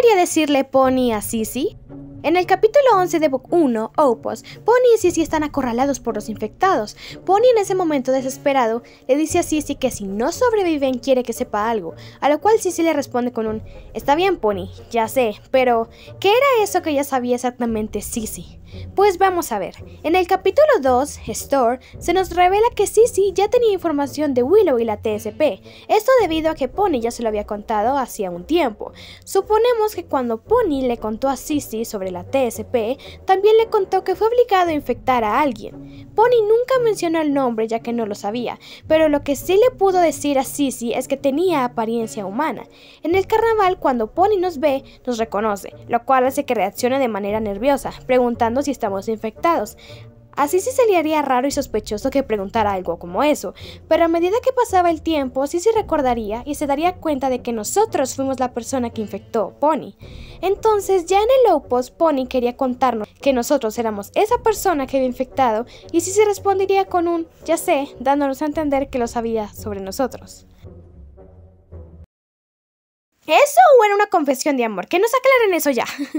quería decirle Pony a Sissy? En el capítulo 11 de Book 1, Opus, Pony y Sissy están acorralados por los infectados. Pony en ese momento desesperado le dice a Sissy que si no sobreviven quiere que sepa algo, a lo cual Sissy le responde con un Está bien Pony, ya sé, pero ¿qué era eso que ya sabía exactamente Sissy? Pues vamos a ver, en el capítulo 2, Store, se nos revela que Sissy ya tenía información de Willow y la TSP, esto debido a que Pony ya se lo había contado hacía un tiempo. Suponemos que cuando Pony le contó a Sissy sobre la TSP, también le contó que fue obligado a infectar a alguien. Pony nunca mencionó el nombre ya que no lo sabía, pero lo que sí le pudo decir a Sissy es que tenía apariencia humana. En el carnaval, cuando Pony nos ve, nos reconoce, lo cual hace que reaccione de manera nerviosa, preguntando si estamos infectados. Así sí sería raro y sospechoso que preguntara algo como eso, pero a medida que pasaba el tiempo, sí se recordaría y se daría cuenta de que nosotros fuimos la persona que infectó Pony. Entonces, ya en el low post, Pony quería contarnos que nosotros éramos esa persona que había infectado y sí se respondería con un ya sé, dándonos a entender que lo sabía sobre nosotros. ¿Eso o era una confesión de amor? Que nos aclaren eso ya.